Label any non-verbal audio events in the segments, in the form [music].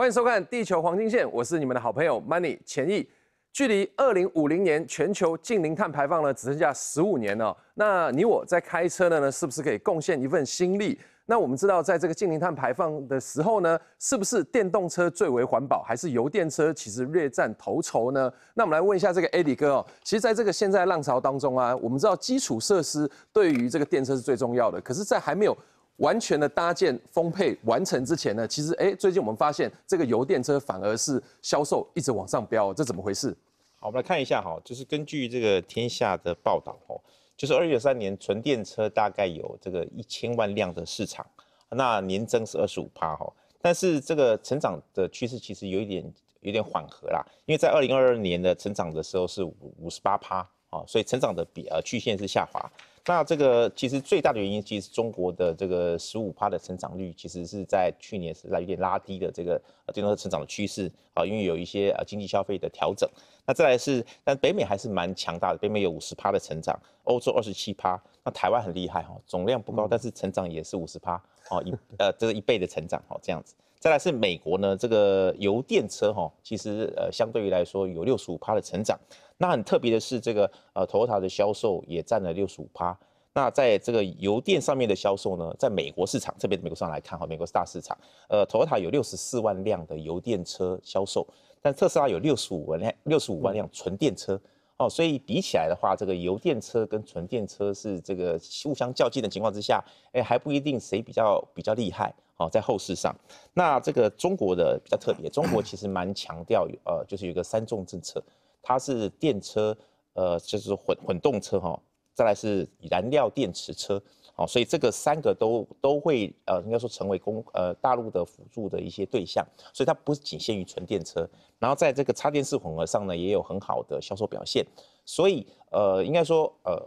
欢迎收看《地球黄金线》，我是你们的好朋友 Money 钱毅。距离二零五零年全球净零碳排放呢，只剩下十五年了。那你我在开车的呢，是不是可以贡献一份心力？那我们知道，在这个净零碳排放的时候呢，是不是电动车最为环保，还是油电车其实略占头筹呢？那我们来问一下这个 e d d y 哥哦。其实，在这个现在浪潮当中啊，我们知道基础设施对于这个电车是最重要的，可是，在还没有。完全的搭建分配完成之前呢，其实哎，最近我们发现这个油电车反而是销售一直往上飙，这怎么回事？好，我们来看一下哈，就是根据这个天下的报道哦，就是二零一三年纯电车大概有这个一千万辆的市场，那年增是二十五趴哈，但是这个成长的趋势其实有一点有点缓和啦，因为在二零二二年的成长的时候是五十八趴啊，所以成长的比呃曲线是下滑。那这个其实最大的原因，其实中国的这个十五趴的成长率，其实是在去年是在有点拉低的这个电动车成长的趋势啊，因为有一些呃经济消费的调整。那再来是，但北美还是蛮强大的，北美有五十趴的成长，欧洲二十七趴，那台湾很厉害哈，总量不高，但是成长也是五十趴，哦，一呃，这个一倍的成长，哈，这样子。再来是美国呢，这个油电车哈，其实呃，相对于来说有六十五趴的成长。那很特别的是，这个呃，t a 的销售也占了六十五趴。那在这个油电上面的销售呢，在美国市场这边美国上来看，哈，美国是大市场，呃，t a 有六十四万辆的油电车销售，但特斯拉有六十五万辆，六十五万辆纯电车。哦，所以比起来的话，这个油电车跟纯电车是这个互相较劲的情况之下，哎，还不一定谁比较比较厉害。哦，在后市上，那这个中国的比较特别，中国其实蛮强调，呃，就是有一个三重政策，它是电车，呃，就是混混动车哈，再来是燃料电池车。哦，所以这个三个都都会呃，应该说成为公呃大陆的辅助的一些对象，所以它不仅限于纯电车，然后在这个插电式混合上呢，也有很好的销售表现。所以呃，应该说呃，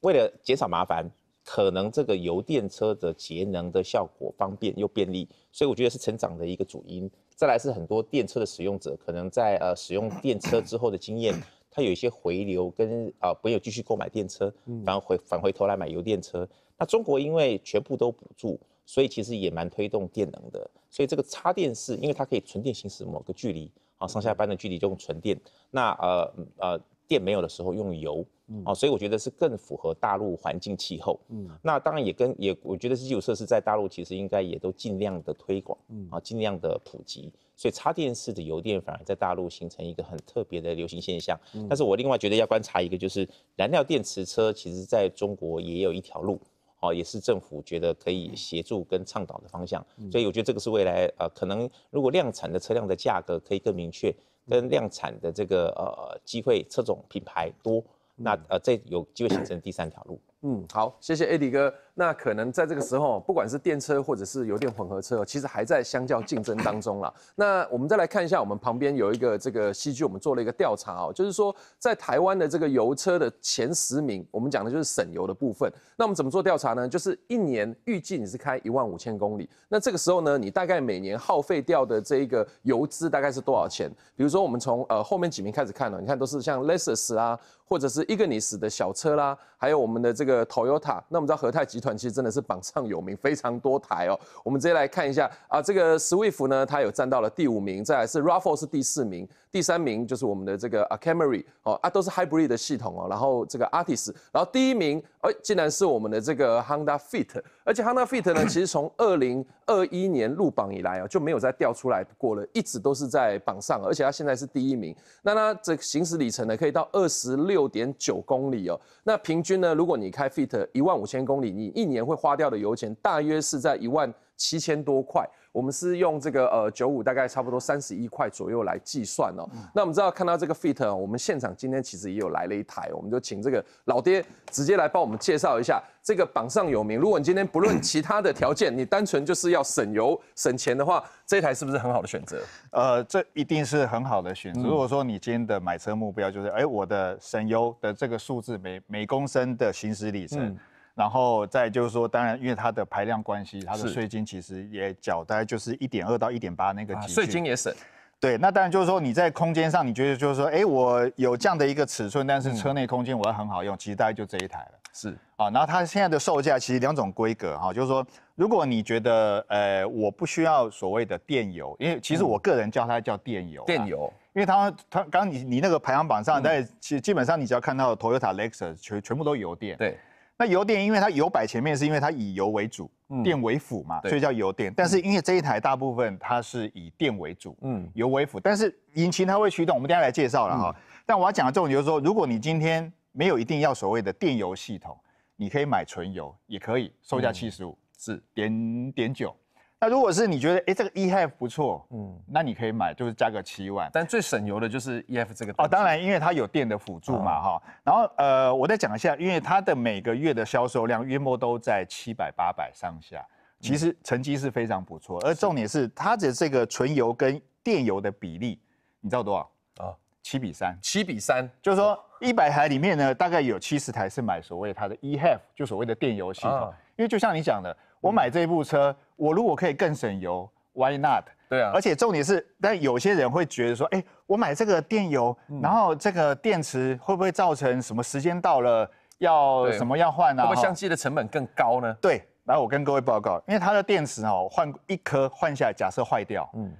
为了减少麻烦，可能这个油电车的节能的效果方便又便利，所以我觉得是成长的一个主因。再来是很多电车的使用者可能在呃使用电车之后的经验。它有一些回流跟啊，朋友继续购买电车，然后回返回头来买油电车。那中国因为全部都补助，所以其实也蛮推动电能的。所以这个插电式，因为它可以纯电行驶某个距离，啊，上下班的距离就用纯电。那呃呃，电没有的时候用油，啊，所以我觉得是更符合大陆环境气候。嗯，那当然也跟也，我觉得基础设施在大陆其实应该也都尽量的推广，啊，尽量的普及。所以插电式的油电反而在大陆形成一个很特别的流行现象。但是我另外觉得要观察一个，就是燃料电池车，其实在中国也有一条路，哦，也是政府觉得可以协助跟倡导的方向。所以我觉得这个是未来呃，可能如果量产的车辆的价格可以更明确，跟量产的这个呃机会车种品牌多，那呃，这有机会形成第三条路。嗯，好，谢谢艾迪哥。那可能在这个时候，不管是电车或者是油电混合车，其实还在相较竞争当中了。那我们再来看一下，我们旁边有一个这个戏剧，我们做了一个调查哦，就是说在台湾的这个油车的前十名，我们讲的就是省油的部分。那我们怎么做调查呢？就是一年预计你是开一万五千公里，那这个时候呢，你大概每年耗费掉的这一个油资大概是多少钱？比如说我们从呃后面几名开始看呢，你看都是像 Lexus 啊，或者是 Ignis 的小车啦，还有我们的这个 Toyota。那我们知道和泰集团。其实真的是榜上有名，非常多台哦。我们直接来看一下啊，这个 Swift 呢，它有占到了第五名，再来是 Raffle 是第四名。第三名就是我们的这个 a c a m e r y 哦啊都是 Hybrid 的系统哦，然后这个 Artis，然后第一名哎，竟然是我们的这个 Honda Fit，而且 Honda Fit 呢，[clears throat] 其实从二零二一年入榜以来啊，就没有再掉出来过了，一直都是在榜上，而且它现在是第一名。那它这行驶里程呢，可以到二十六点九公里哦。那平均呢，如果你开 Fit 一万五千公里，你一年会花掉的油钱大约是在一万七千多块。我们是用这个呃九五大概差不多三十一块左右来计算哦。那我们知道看到这个 Fit，我们现场今天其实也有来了一台，我们就请这个老爹直接来帮我们介绍一下这个榜上有名。如果你今天不论 [clears throat] 其他的条件，你单纯就是要省油省钱的话，这台是不是很好的选择？呃，这一定是很好的选择。如果说你今天的买车目标就是哎我的省油的这个数字，每每公升的行驶里程。然后再就是说，当然，因为它的排量关系，它的税金其实也缴大概就是一点二到一点八那个。税金也省。对，那当然就是说你在空间上，你觉得就是说，哎，我有这样的一个尺寸，但是车内空间我很好用，其实大概就这一台了。是啊，然后它现在的售价其实两种规格哈，就是说，如果你觉得呃我不需要所谓的电油，因为其实我个人叫它叫电油。电油。因为它它刚刚你你那个排行榜上在，其基本上你只要看到 Toyota Lexus 全全部都油电。对。那油电，因为它油摆前面，是因为它以油为主，电为辅嘛，所以叫油电。但是因为这一台大部分它是以电为主，嗯，油为辅，但是引擎它会驱动。我们等下来介绍了哈。但我要讲的重点就是说，如果你今天没有一定要所谓的电油系统，你可以买纯油，也可以，售价七十五，是点点九。那如果是你觉得哎这个 e have 不错，嗯，那你可以买，就是加个七万。但最省油的就是 e f 这个。哦，当然，因为它有电的辅助嘛，哈。然后呃，我再讲一下，因为它的每个月的销售量约莫都在七百八百上下，其实成绩是非常不错。而重点是它的这个纯油跟电油的比例，你知道多少？啊，七比三。七比三，就是说一百台里面呢，大概有七十台是买所谓它的 e have，就所谓的电油系统。因为就像你讲的，我买这部车。我如果可以更省油，Why not？对啊，而且重点是，但有些人会觉得说，哎，我买这个电油，然后这个电池会不会造成什么时间到了要什么要换啊？不相机的成本更高呢？对，后我跟各位报告，因为它的电池哦，换一颗换下，假设坏掉，嗯，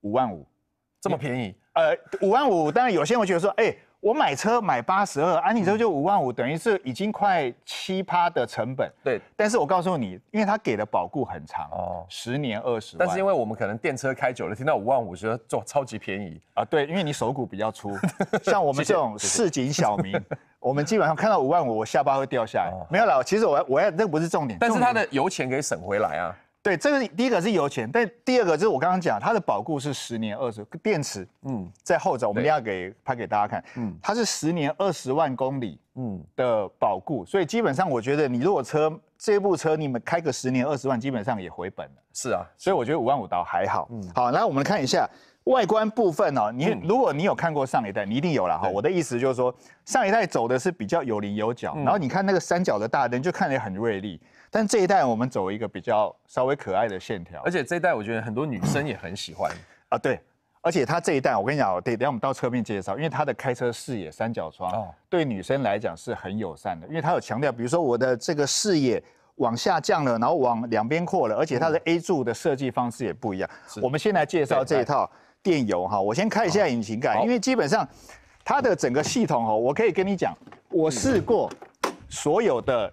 五万五，这么便宜？呃，五万五，当然有些人觉得说，哎。我买车买八十二，安理说就五万五，等于是已经快七趴的成本。对，但是我告诉你，因为他给的保固很长，十年二十万。但是因为我们可能电车开久了，听到五万五觉得，哇，超级便宜啊！对，因为你手骨比较粗，[laughs] 像我们这种市井小民，[laughs] 我们基本上看到五万五，我下巴会掉下来。没有了，其实我我要那不是重点，但是它的油钱可以省回来啊。对，这个第一个是油钱，但第二个就是我刚刚讲，它的保固是十年二十电池，嗯，在后者我们一定要给拍给大家看，嗯，它是十年二十万公里，嗯的保固，所以基本上我觉得你如果车这部车你们开个十年二十万，基本上也回本了。是啊，所以我觉得五万五倒还好。嗯，好，来我们看一下。外观部分哦，你如果你有看过上一代，你一定有了哈。我的意思就是说，上一代走的是比较有棱有角，然后你看那个三角的大灯就看着很锐利。但这一代我们走一个比较稍微可爱的线条，而且这一代我觉得很多女生也很喜欢啊。对，而且它这一代我跟你讲哦，得等下我们到侧面介绍，因为它的开车视野三角窗对女生来讲是很友善的，因为它有强调，比如说我的这个视野往下降了，然后往两边扩了，而且它的 A 柱的设计方式也不一样。我们先来介绍这一套。电油哈，我先看一下引擎盖，因为基本上它的整个系统哦，我可以跟你讲，我试过所有的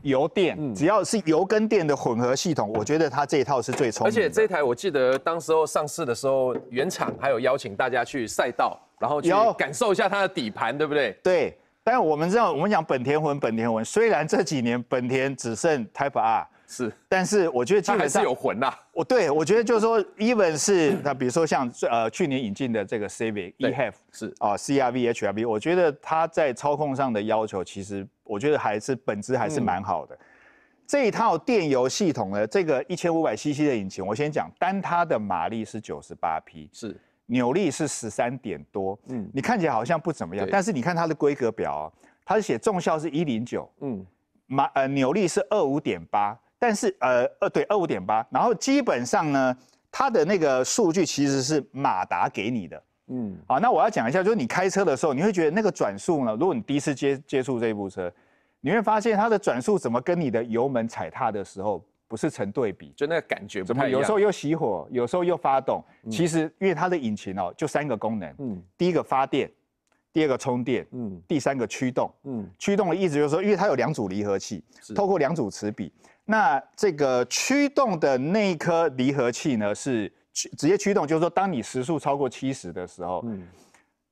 油电，只要是油跟电的混合系统，我觉得它这一套是最聪明。而且这台我记得当时候上市的时候，原厂还有邀请大家去赛道，然后然要感受一下它的底盘，对不对？对。但我们知道，我们讲本田魂，本田魂，虽然这几年本田只剩 Type R。是，但是我觉得它还是有魂呐。我对我觉得就是说，even 是那比如说像呃去年引进的这个 c i v e h a b r 是啊，CRV h r V，我觉得它在操控上的要求，其实我觉得还是本质还是蛮好的。这一套电油系统的这个一千五百 CC 的引擎，我先讲，单它的马力是九十八匹，是，扭力是十三点多。嗯，你看起来好像不怎么样，但是你看它的规格表哦，它是写重效是一零九，嗯，马呃扭力是二五点八。但是呃呃，对，二五点八，然后基本上呢，它的那个数据其实是马达给你的，嗯，好，那我要讲一下，就是你开车的时候，你会觉得那个转速呢，如果你第一次接接触这部车，你会发现它的转速怎么跟你的油门踩踏的时候不是成对比，就那个感觉不太一样。有时候又熄火，有时候又发动，其实因为它的引擎哦，就三个功能，嗯，第一个发电，第二个充电，嗯，第三个驱动，嗯，驱动的意思就是说，因为它有两组离合器，透过两组齿比，那这个驱动的那一颗离合器呢，是驱直接驱动，就是说，当你时速超过七十的时候，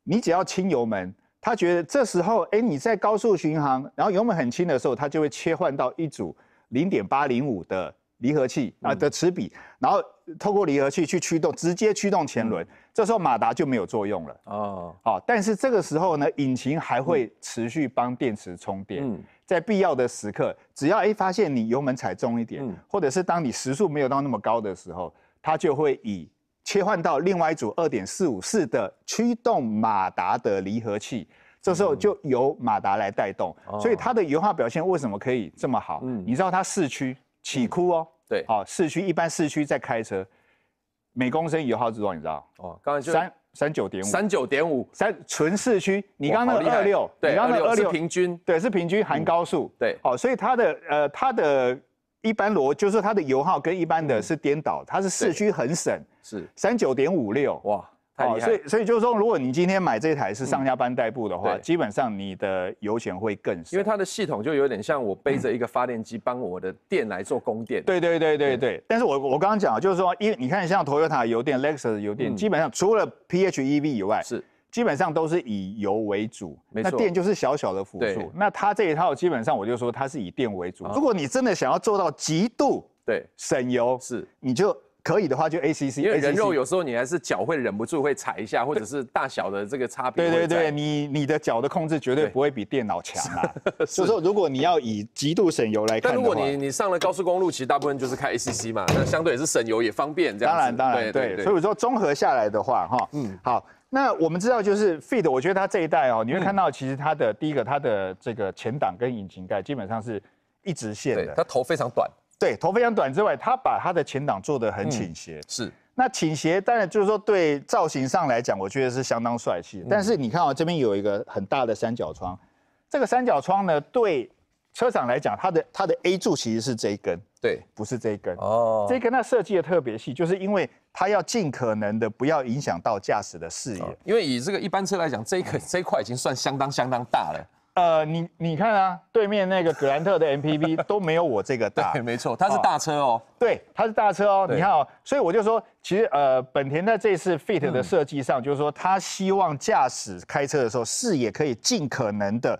你只要轻油门，它觉得这时候，哎，你在高速巡航，然后油门很轻的时候，它就会切换到一组零点八零五的离合器啊的齿比，然后透过离合器去驱动，直接驱动前轮，这时候马达就没有作用了。哦，好，但是这个时候呢，引擎还会持续帮电池充电。在必要的时刻，只要一发现你油门踩重一点，或者是当你时速没有到那么高的时候，它就会以切换到另外一组二点四五四的驱动马达的离合器，这时候就由马达来带动。所以它的油耗表现为什么可以这么好？你知道它四区起哭哦，对，好，四区一般四区在开车，每公升油耗是多少？你知道？哦，刚才就三。三九点五，三九点五，三纯市区。你刚刚那个二六，对，二六是平均，对，是平均含高速，对。好，所以它的呃，它的一般逻，就是它的油耗跟一般的是颠倒，它是市区很省，是三九点五六，哇。哦，所以所以就是说，如果你今天买这台是上下班代步的话，基本上你的油钱会更省，因为它的系统就有点像我背着一个发电机帮我的电来做供电。对对对对对。但是我我刚刚讲就是说，因你看像 Toyota 油电、Lexus 油电，基本上除了 PHEV 以外，是基本上都是以油为主，没错。那电就是小小的辅助。那它这一套基本上我就说它是以电为主。如果你真的想要做到极度对省油，是你就。可以的话就 ACC，因为人肉有时候你还是脚会忍不住会踩一下，或者是大小的这个差别。对对对，你你的脚的控制绝对不会比电脑强。[laughs] 所以说，如果你要以极度省油来看但如果你你上了高速公路，其实大部分就是开 ACC 嘛，那相对也是省油也方便。这样。当然当然对，所以我说综合下来的话，哈，嗯，好，那我们知道就是 Feed，我觉得它这一代哦，你会看到其实它的第一个它的这个前挡跟引擎盖基本上是一直线的，它头非常短。对头非常短之外，它把它的前挡做的很倾斜。是，那倾斜当然就是说对造型上来讲，我觉得是相当帅气。但是你看啊，这边有一个很大的三角窗，这个三角窗呢，对车长来讲，它的它的 A 柱其实是这一根，对，不是这一根。哦，这一根它设计的特别细，就是因为它要尽可能的不要影响到驾驶的视野。因为以这个一般车来讲，这个这块已经算相当相当大了。呃，你你看啊，对面那个格兰特的 MPV [laughs] 都没有我这个大，没错，它是大车哦，对，它是大车哦，你看哦，所以我就说，其实呃，本田在这次 Fit 的设计上，就是说，他希望驾驶开车的时候视野可以尽可能的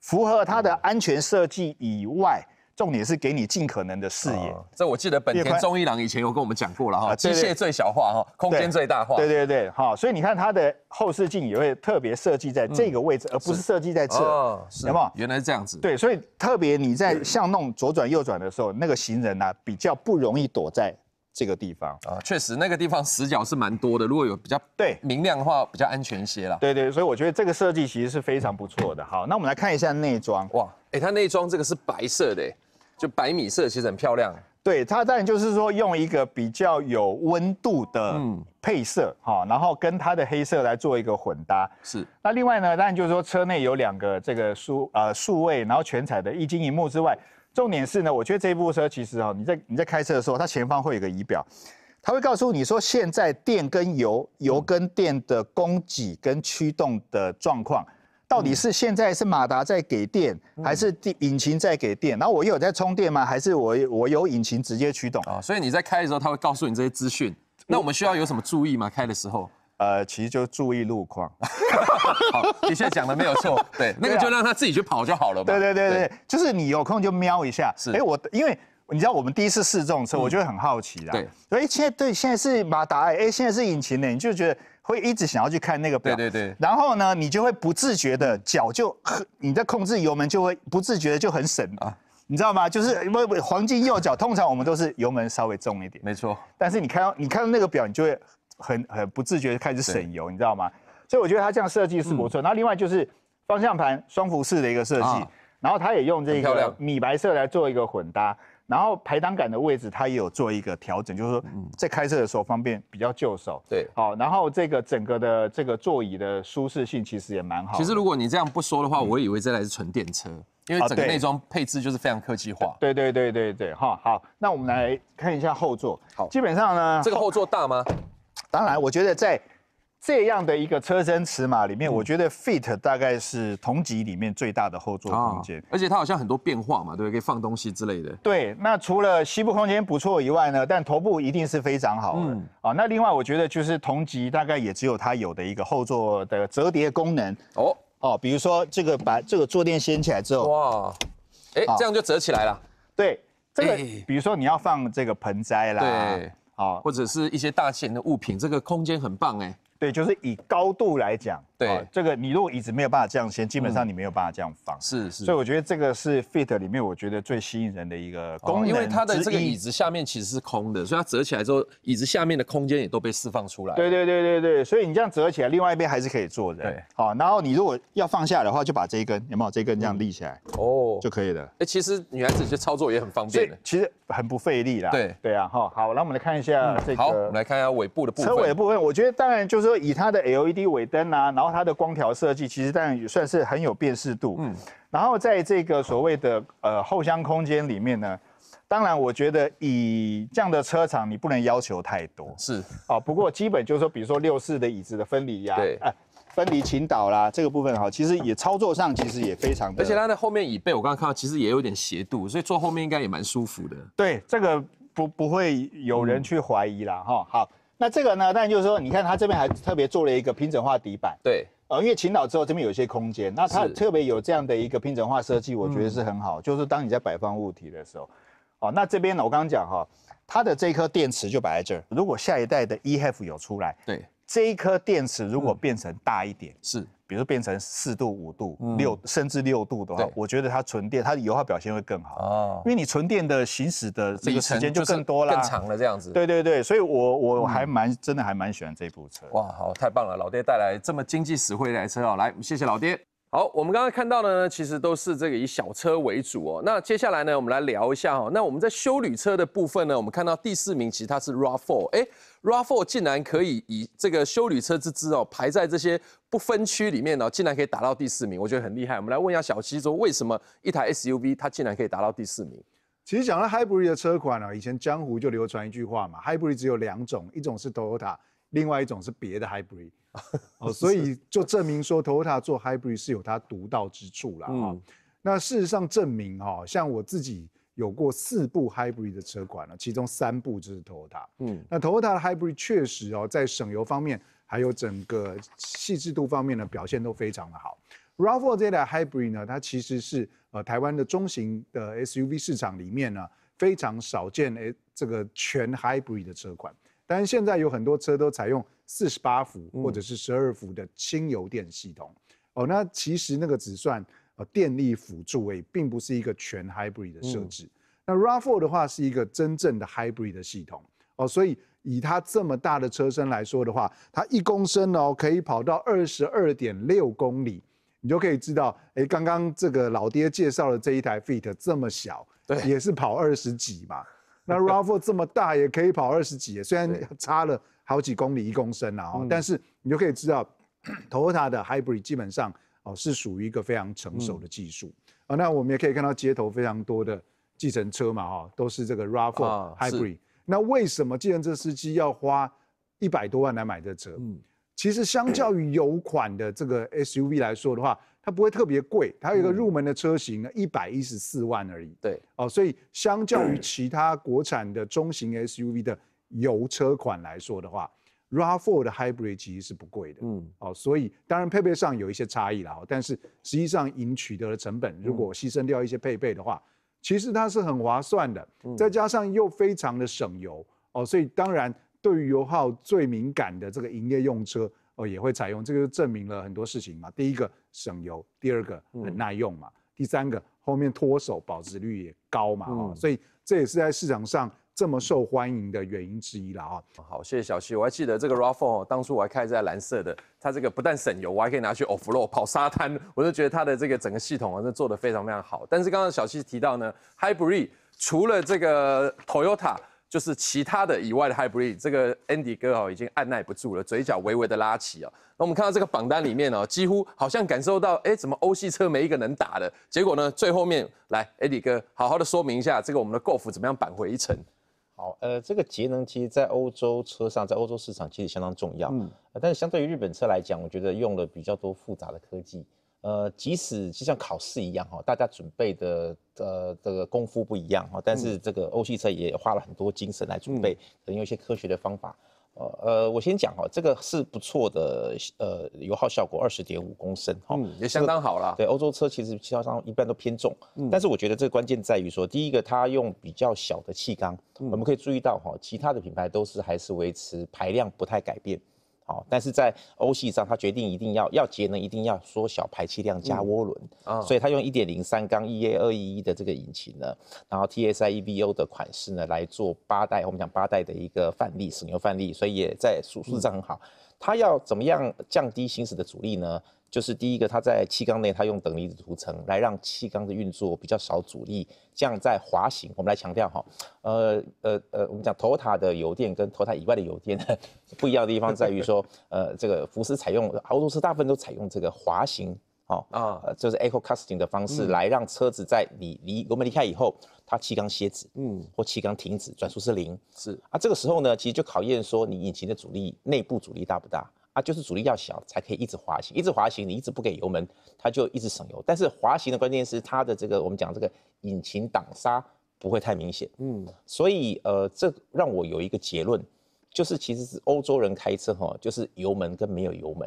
符合它的安全设计以外。重点是给你尽可能的视野。这我记得本田中一郎以前有跟我们讲过了哈，机械最小化哈，空间最大化。对对对，好，所以你看它的后视镜也会特别设计在这个位置，而不是设计在侧，哦，不好？原来这样子。对，所以特别你在巷弄左转右转的时候，那个行人呐比较不容易躲在这个地方啊。确实，那个地方死角是蛮多的。如果有比较对明亮的话，比较安全些了。对对，所以我觉得这个设计其实是非常不错的。好，那我们来看一下内装。哇，哎，它内装这个是白色的。就白米色其实很漂亮，对，它当然就是说用一个比较有温度的配色哈，然后跟它的黑色来做一个混搭。是，那另外呢，当然就是说车内有两个这个数呃数位，然后全彩的液晶银幕之外，重点是呢，我觉得这一部车其实哈，你在你在开车的时候，它前方会有个仪表，它会告诉你说现在电跟油油跟电的供给跟驱动的状况。到底是现在是马达在给电，还是引擎在给电？然后我又有在充电吗？还是我我有引擎直接驱动啊？所以你在开的时候，它会告诉你这些资讯。那我们需要有什么注意吗？开的时候？呃，其实就注意路况。[laughs] 好，的确讲的没有错。对，[laughs] 那个就让它自己去跑就好了嘛。对对对对，就是你有空就瞄一下。是，哎，我因为。你知道我们第一次试这种车，我就会很好奇啦。对。所以现在对现在是马达哎，现在是引擎呢，你就觉得会一直想要去看那个表。对对对。然后呢，你就会不自觉的脚就很，你在控制油门就会不自觉的就很省。啊。你知道吗？就是因为黄金右脚，通常我们都是油门稍微重一点。没错。但是你看到你看到那个表，你就会很很不自觉的开始省油，你知道吗？所以我觉得它这样设计是不错。然后另外就是方向盘双幅式的一个设计，然后它也用这个米白色来做一个混搭。然后排挡杆的位置它也有做一个调整，就是说在开车的时候方便比较就手。对，好，然后这个整个的这个座椅的舒适性其实也蛮好。其实如果你这样不说的话，我以为这台是纯电车，因为整个内装配置就是非常科技化。对对对对对，哈，好，那我们来看一下后座。好，基本上呢，这个后座大吗？当然，我觉得在。这样的一个车身尺码里面，我觉得 fit 大概是同级里面最大的后座空间，而且它好像很多变化嘛，对不对？可以放东西之类的。对，那除了膝部空间不错以外呢，但头部一定是非常好的啊。那另外我觉得就是同级大概也只有它有的一个后座的折叠功能哦哦，比如说这个把这个坐垫掀起来之后，哇，哎，这样就折起来了。对，这个比如说你要放这个盆栽啦，对，好，或者是一些大型的物品，这个空间很棒哎。对，就是以高度来讲，对这个你如果椅子没有办法这样掀，基本上你没有办法这样放。是是，所以我觉得这个是 Fit 里面我觉得最吸引人的一个功能，因为它的这个椅子下面其实是空的，所以它折起来之后，椅子下面的空间也都被释放出来。对对对对对，所以你这样折起来，另外一边还是可以坐的。对，好，然后你如果要放下的话，就把这一根有没有？这一根这样立起来，哦，就可以了。哎，其实女孩子实操作也很方便，的，其实很不费力啦。对对啊，哈，好，那我们来看一下这个。好，我们来看一下尾部的部分。车尾的部分，我觉得当然就是。说以它的 LED 尾灯啊，然后它的光条设计，其实当然也算是很有辨识度。嗯，然后在这个所谓的呃后箱空间里面呢，当然我觉得以这样的车厂，你不能要求太多。是啊，不过基本就是说，比如说六四的椅子的分离呀，哎，分离倾倒啦，这个部分哈，其实也操作上其实也非常。而且它的后面椅背，我刚刚看到其实也有点斜度，所以坐后面应该也蛮舒服的。对，这个不不会有人去怀疑啦，哈。好。那这个呢？但就是说，你看它这边还特别做了一个平整化底板。对。呃，因为倾倒之后这边有一些空间，那它特别有这样的一个平整化设计，我觉得是很好。就是当你在摆放物体的时候，哦，那这边呢，我刚刚讲哈，它的这颗电池就摆在这儿。如果下一代的 EF 有出来，对，这一颗电池如果变成大一点，是。比如变成四度、五度、六甚至六度的话，我觉得它纯电，它的油耗表现会更好啊，因为你纯电的行驶的这个时间就更多了、更长了，这样子。对对对，所以我我还蛮真的还蛮喜欢这部车。哇，好，太棒了，老爹带来这么经济实惠一台车啊，来，谢谢老爹。好，我们刚刚看到的呢，其实都是这个以小车为主哦。那接下来呢，我们来聊一下哈。那我们在修旅车的部分呢，我们看到第四名其实它是 RAV4，哎，RAV4 竟然可以以这个修旅车之姿哦，排在这些不分区里面哦，竟然可以达到第四名，我觉得很厉害。我们来问一下小七说，为什么一台 SUV 它竟然可以达到第四名？其实讲到 Hybrid 的车款呢，以前江湖就流传一句话嘛，Hybrid 只有两种，一种是 Toyota，另外一种是别的 Hybrid。[laughs] 哦，[laughs] 所以就证明说，Toyota 做 Hybrid 是有它独到之处了啊。那事实上证明哦，像我自己有过四部 Hybrid 的车款了，其中三部就是 Toyota。嗯，那 Toyota 的 Hybrid 确实哦，在省油方面，还有整个细致度方面呢，表现都非常的好。Rav4 这台 Hybrid 呢，它其实是呃台湾的中型的 SUV 市场里面呢，非常少见诶，这个全 Hybrid 的车款。但是现在有很多车都采用四十八伏或者是十二伏的轻油电系统哦，那其实那个只算呃电力辅助，位，并不是一个全 hybrid 的设置。那 r a f a l 的话是一个真正的 hybrid 的系统哦，所以以它这么大的车身来说的话，它一公升哦可以跑到二十二点六公里，你就可以知道，哎，刚刚这个老爹介绍的这一台 Fit 这么小，对，也是跑二十几嘛。那 [laughs] Rav4 这么大也可以跑二十几，虽然差了好几公里一公升啦，哦，但是你就可以知道，[clears throat] Toyota 的 Hybrid 基本上哦是属于一个非常成熟的技术。哦，那我们也可以看到街头非常多的计程车嘛，哈，都是这个 Rav4 Hybrid。那为什么计程车司机要花一百多万来买这车？嗯，其实相较于油款的这个 SUV 来说的话。它不会特别贵，它有一个入门的车型，一百一十四万而已。对，哦，所以相较于其他国产的中型 SUV 的油车款来说的话，RA4 的 Hybrid 其实是不贵的。嗯，哦，所以当然配备上有一些差异啦，但是实际上已经取得的成本，如果牺牲掉一些配备的话，其实它是很划算的。再加上又非常的省油，哦，所以当然对于油耗最敏感的这个营业用车。哦，也会采用，这个就证明了很多事情嘛。第一个省油，第二个很耐用嘛，第三个后面脱手保值率也高嘛，哦，所以这也是在市场上这么受欢迎的原因之一了啊。好，谢谢小七。我还记得这个 Rav4，当初我还开在蓝色的，它这个不但省油，我还可以拿去 Off Road 跑沙滩，我就觉得它的这个整个系统啊是做的非常非常好。但是刚刚小七提到呢，Hybrid 除了这个 Toyota。就是其他的以外的 Hybrid，这个 Andy 哥哦已经按耐不住了，嘴角微微的拉起哦。那我们看到这个榜单里面哦，几乎好像感受到，哎，怎么欧系车没一个能打的？结果呢，最后面来 Andy 哥好好的说明一下，这个我们的 Golf 怎么样扳回一城？好，呃，这个节能其实，在欧洲车上，在欧洲市场其实相当重要，嗯，但是相对于日本车来讲，我觉得用了比较多复杂的科技。呃，即使就像考试一样哈，大家准备的呃这个功夫不一样哈，但是这个欧系车也花了很多精神来准备，可能有些科学的方法。呃呃，我先讲哈，这个是不错的，呃，油耗效果二十点五公升哈，也相当好了。对，欧洲车其实经销商一般都偏重，但是我觉得这关键在于说，第一个它用比较小的气缸，我们可以注意到哈，其他的品牌都是还是维持排量不太改变。好，但是在欧系上，他决定一定要要节能，一定要缩小排气量，加涡轮啊，所以他用一点零三缸 E A 二一一的这个引擎呢，然后 T S I E V O 的款式呢来做八代，我们讲八代的一个范例，省油范例，所以也在数数字上很好。他要怎么样降低行驶的阻力呢？就是第一个，它在气缸内，它用等离子涂层来让气缸的运作比较少阻力，这样在滑行。我们来强调哈，呃呃呃，我们讲头塔的油电跟头塔以外的油电呢，[laughs] 不一样的地方在于说，呃，这个福斯采用，欧洲车大部分都采用这个滑行，哦啊，就是 echo casting 的方式来让车子在离离我们离开以后，它气缸歇止，嗯，或气缸停止，转速是零，是啊，这个时候呢，其实就考验说你引擎的阻力内部阻力大不大。啊，就是阻力要小才可以一直滑行，一直滑行，你一直不给油门，它就一直省油。但是滑行的关键是它的这个，我们讲这个引擎挡刹不会太明显，嗯，所以呃，这让我有一个结论，就是其实是欧洲人开车哈，就是油门跟没有油门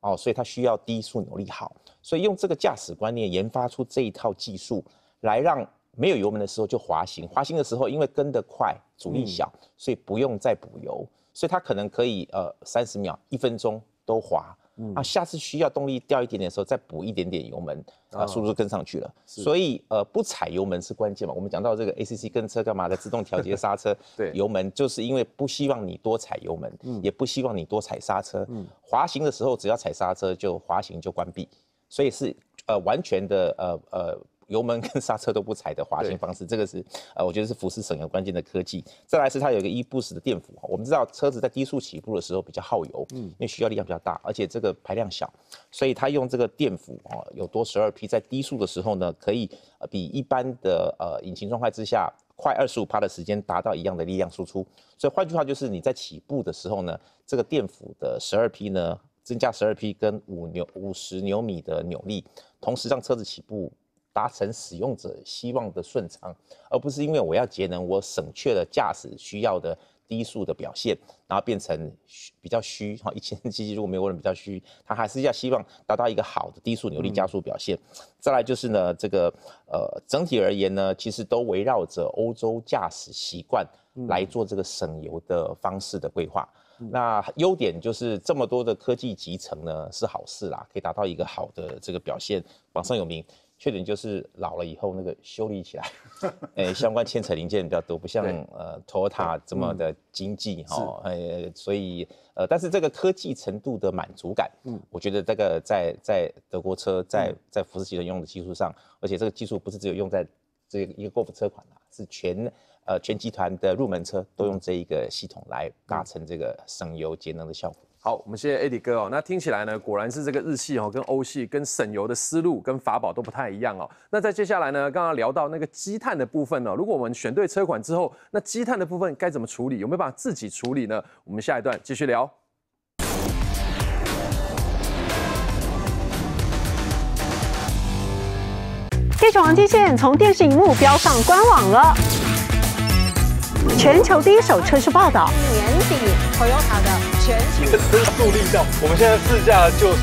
哦，所以它需要低速扭力好，所以用这个驾驶观念研发出这一套技术来让没有油门的时候就滑行，滑行的时候因为跟得快，阻力小，所以不用再补油。所以它可能可以呃三十秒一分钟都滑，啊下次需要动力掉一点点的时候再补一点点油门，啊速度跟上去了。所以呃不踩油门是关键嘛？我们讲到这个 ACC 跟车干嘛的？自动调节刹车、[laughs] 油门，就是因为不希望你多踩油门，也不希望你多踩刹车。滑行的时候只要踩刹车就滑行就关闭，所以是呃完全的呃呃。油门跟刹车都不踩的滑行方式，这个是呃，我觉得是福斯省油关键的科技。再来是它有一个 eBoost 的电辅。我们知道车子在低速起步的时候比较耗油，嗯，因为需要力量比较大，而且这个排量小，所以它用这个电辅啊，有多十二匹，在低速的时候呢，可以呃比一般的呃引擎状态之下快二十五趴的时间达到一样的力量输出。所以换句话就是你在起步的时候呢，这个电辅的十二匹呢，增加十二匹跟五牛五十牛米的扭力，同时让车子起步。达成使用者希望的顺畅，而不是因为我要节能，我省却了驾驶需要的低速的表现，然后变成比较虚 [laughs] 哈，一千七七如果没有人比较虚，他还是要希望达到一个好的低速扭力加速表现。再来就是呢，这个呃整体而言呢，其实都围绕着欧洲驾驶习惯来做这个省油的方式的规划。那优点就是这么多的科技集成呢是好事啦，可以达到一个好的这个表现，榜上有名。缺点就是老了以后那个修理起来，[laughs] 哎，相关牵扯零件比较多，不像呃，托塔这么的经济哈，呃，所以呃，但是这个科技程度的满足感，嗯，我觉得这个在在德国车在在福斯集团用的技术上，而且这个技术不是只有用在这一个过户车款啦，是全。呃，全集团的入门车都用这一个系统来达成这个省油节能的效果。好，我们谢谢阿 d 哥哦。那听起来呢，果然是这个日系哦，跟欧系跟省油的思路跟法宝都不太一样哦。那在接下来呢，刚刚聊到那个积碳的部分呢，如果我们选对车款之后，那积碳的部分该怎么处理？有没有办法自己处理呢？我们下一段继续聊。地球黄金线从电视荧幕标上官网了。全球第一手车市报道，年底 o t a 的全新加速力道。我们现在试驾就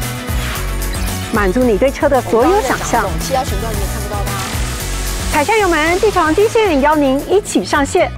满足你对车的所有想象。其他频道你也看不到吧？踩下油门，地闯极线邀您一起上线。